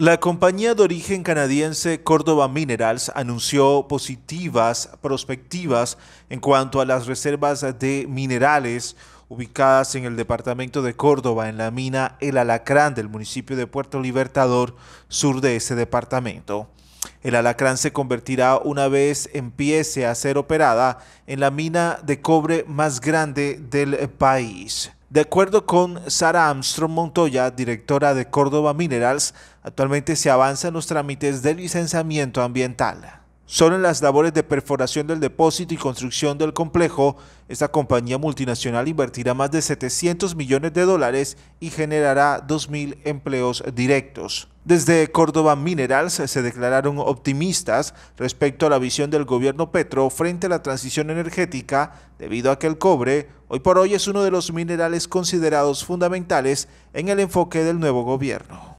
La compañía de origen canadiense Córdoba Minerals anunció positivas prospectivas en cuanto a las reservas de minerales ubicadas en el departamento de Córdoba en la mina El Alacrán del municipio de Puerto Libertador, sur de ese departamento. El Alacrán se convertirá una vez empiece a ser operada en la mina de cobre más grande del país. De acuerdo con Sara Armstrong Montoya, directora de Córdoba Minerals, actualmente se avanzan los trámites de licenciamiento ambiental. Solo en las labores de perforación del depósito y construcción del complejo, esta compañía multinacional invertirá más de 700 millones de dólares y generará 2.000 empleos directos. Desde Córdoba Minerals se declararon optimistas respecto a la visión del gobierno Petro frente a la transición energética, debido a que el cobre hoy por hoy es uno de los minerales considerados fundamentales en el enfoque del nuevo gobierno.